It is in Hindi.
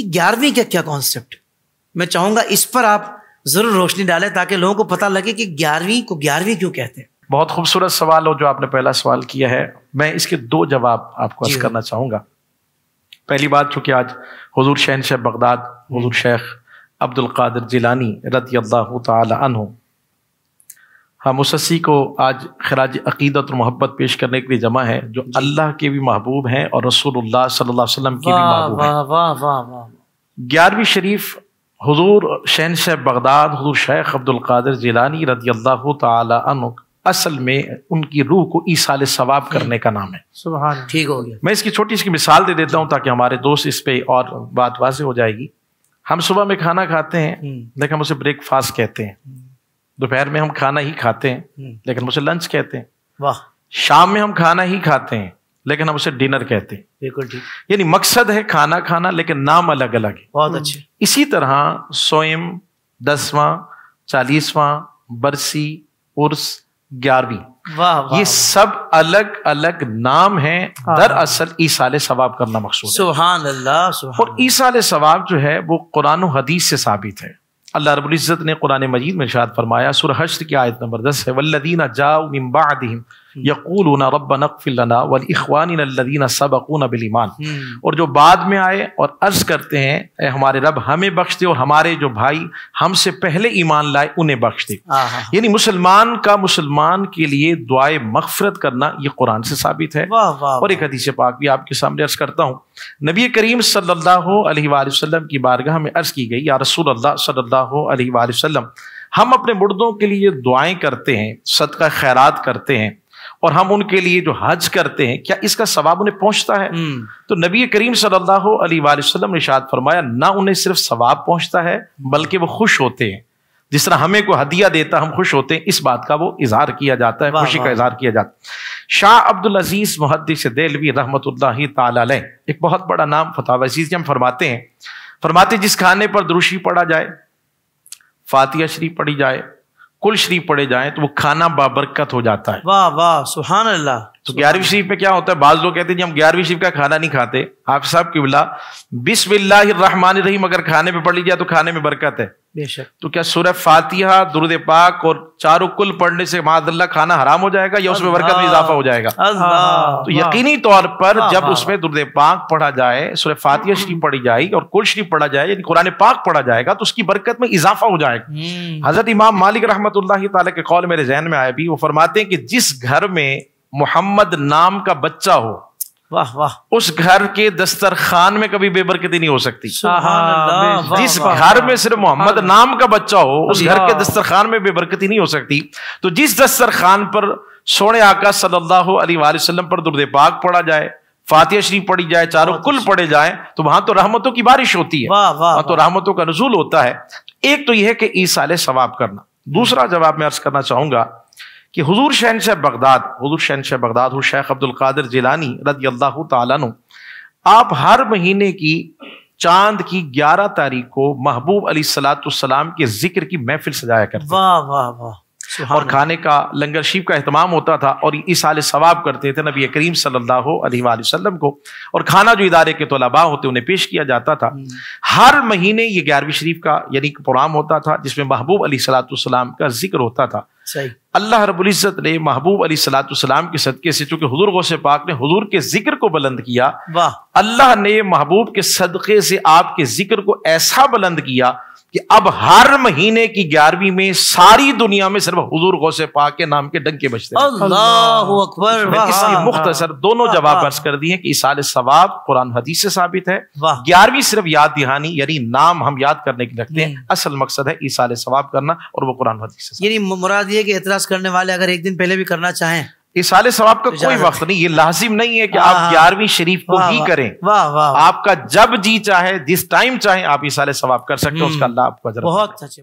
कि ग्यारहवीं का क्या कॉन्सेप्ट मैं चाहूंगा इस पर आप जरूर रोशनी डालें ताकि लोगों को पता लगे कि ग्यारहवीं को ग्यारहवीं क्यों कहते हैं बहुत खूबसूरत सवाल हो जो आपने पहला सवाल किया है मैं इसके दो जवाब आपको अर्ज करना चाहूंगा पहली बात चूंकि आज हजूर शहन शेख बगदाद हजूर हम्म। शेख अब्दुल कादिर जिलानी रती अल्लाह तन हम मुससी को आज खराज अकीदत और मोहब्बत पेश करने के लिए जमा है जो अल्लाह के भी महबूब हैं और रसूल सल्लल्लाहु अलैहि वसल्लम के भी महबूब हैं ग्यारहवीं शरीफ हजूर शहन शह बगदाद हजूर शेख अब्दुल्कर जिलानी रदी अल्लाह तन असल में उनकी रूह को ईसाल सवाब करने का नाम है सुबह ठीक हो गया मैं इसकी छोटी सी मिसाल दे देता हूँ ताकि हमारे दोस्त इस पर और बात वाजी हो जाएगी हम सुबह में खाना खाते हैं हम्म। लेकिन हम उसे ब्रेकफास्ट कहते हैं हम्म। दोपहर में हम खाना ही खाते हैं हम्म। लेकिन हम उसे लंच कहते हैं वाह शाम में हम खाना ही खाते हैं लेकिन हम उसे डिनर कहते हैं बिल्कुल ठीक यानी मकसद है खाना खाना लेकिन नाम अलग अलग है बहुत अच्छे हम्म। इसी तरह स्वयं दसवां चालीसवां बरसी उर्स ग्यारहवीं वाह ये सब अलग अलग नाम है हाँ। दरअसल ईसाले सवाब करना मकसूद सुहान अल्लाह और ईसाले सवाब जो है वो कुरान हदीस से साबित है अल्लाह रब्बुल इज़्ज़त ने कुरान मजीद में इरशाद फरमाया सूरह हश्र की आयत नंबर 10 है वल्लदीना जाऊ मिन हम्म। यकूल हम्म। और जो बाद में आए और अर्ज़ करते हैं हमारे रब हमें बख्श दे और हमारे जो भाई हमसे पहले ईमान लाए उन्हें बख्श दे यानी मुसलमान का मुसलमान के लिए दुआ मफफरत करना ये कुरान से साबित है वाह, वाह, और एक हदीस पाक भी आपके सामने अर्ज़ करता हूँ नबी करीम सल्लल्लाहु अलैहि की बारगाह में अर्ज़ की गई या रसूल अल्लाह हम अपने मुर्दों के लिए दुआएं करते हैं सदका खैरात करते हैं और हम उनके लिए जो हज करते हैं क्या इसका सवाब उन्हें पहुंचता है हम्म। तो नबी करीम सल्लाम ने शाद फरमाया ना उन्हें सिर्फ सवाब पहुंचता है बल्कि वो खुश होते हैं जिस तरह हमें को हदिया देता हम खुश होते हैं इस बात का वो इजहार किया जाता है खुशी का इजहार किया जाता है शाह अब्दुल अजीज मुहदस देलवी रहमत ताल एक बहुत बड़ा नाम फताह अजीज हम फरमाते हैं फरमाते जिस खाने पर दुरुशी पढ़ा जाए फातिया शरीफ पढ़ी जाए कुल शरीफ पढ़े जाए तो वो खाना बाबरकत हो जाता है वाह वाह सुहान अल्लाह तो ग्यारहवीं शरीफ में क्या होता है बाज लोग कहते हैं हम ग्यारहवीं शरीफ का खाना नहीं खाते आप साहब की बिला बिस्मिल्लाहमान रहीम अगर खाने में पढ़ लीजिए तो खाने में बरकत है बेशक तो क्या सूरह फातिहा दुरुद पाक और चारों कुल पढ़ने से मादल्ला खाना हराम हो जाएगा या उसमें बरकत में इजाफा हो जाएगा तो यकीनी तौर पर जब उसमें दुर्द पाक पढ़ा जाए सूरह फातिहा शरीफ पढ़ी जाएगी और कुल शरीफ पढ़ा जाए यानी कुरान पाक पढ़ा जाएगा तो उसकी बरकत में इजाफा हो जाएगा हम्म। हजरत इमाम मालिक रहमत के कौल मेरे जहन में आया भी वो फरमाते हैं कि जिस घर में मोहम्मद नाम का बच्चा हो वाह वाह उस घर के दस्तरखान में कभी बेबरकती नहीं हो सकती जिस घर में सिर्फ मोहम्मद नाम का बच्चा हो उस घर के दस्तरखान में बेबरकती नहीं हो सकती तो जिस दस्तरखान पर सोने आका सल्लल्लाहु अलैहि वसल्लम पर दुर्द पाक पढ़ा जाए फातिया शरीफ पढ़ी जाए चारों कुल पढ़े जाए तो वहां तो रहमतों की बारिश होती है वहां तो रहमतों का नजूल होता है एक तो यह है कि ईसाले सवाब करना दूसरा जवाब मैं अर्ज करना चाहूंगा कि हजूर शहनशाह बगदाद हजूर शहनशाह बगदाद हु शेख अब्दुल कादिर जिलानी रदी अल्लाह तु आप हर महीने की चांद की ग्यारह तारीख को महबूब अली सलाम के जिक्र की महफिल सजाया करते वाह वाह वाह और खाने का लंगर शीफ का अहतमाम होता था और इस आल सवाब करते थे नबी करीम सल्लाम को और खाना जो इदारे के तलबा होते उन्हें पेश किया जाता था हम्म। हर महीने ये ग्यारहवीं शरीफ का यानी प्रोग्राम होता था जिसमें महबूब अली सलाम का जिक्र होता था सही अल्लाह रबुल्ज़त ने महबूब अली सलाम के सदक़े से चूंकि हजूर गौसे पाक ने हजूर के जिक्र को बुलंद किया वाह अल्लाह ने महबूब के सदक़े से आपके जिक्र को ऐसा बुलंद किया कि अब हर महीने की ग्यारहवीं में सारी दुनिया में सिर्फ हजूर गौसे पाक के नाम के डंके बचते हैं दोनों जवाब अर्ज कर दिए कि इसाल सवाब कुरान हदीस से साबित है ग्यारहवीं सिर्फ याद दिहानी यानी नाम हम याद करने के रखते हैं हम्म। असल मकसद है इसाल सवाब करना और वो कुरान हदीस से यानी मुराद चाहिए कि एतराज करने वाले अगर एक दिन पहले भी करना चाहें इस साले सवाब का कोई वक्त नहीं ये लाजिम नहीं है कि आप ग्यारहवीं शरीफ को ही करें वाह वाह आपका जब जी चाहे जिस टाइम चाहे आप इस साले सवाब कर सकते हो हम्म। उसका लाभ बहुत अच्छे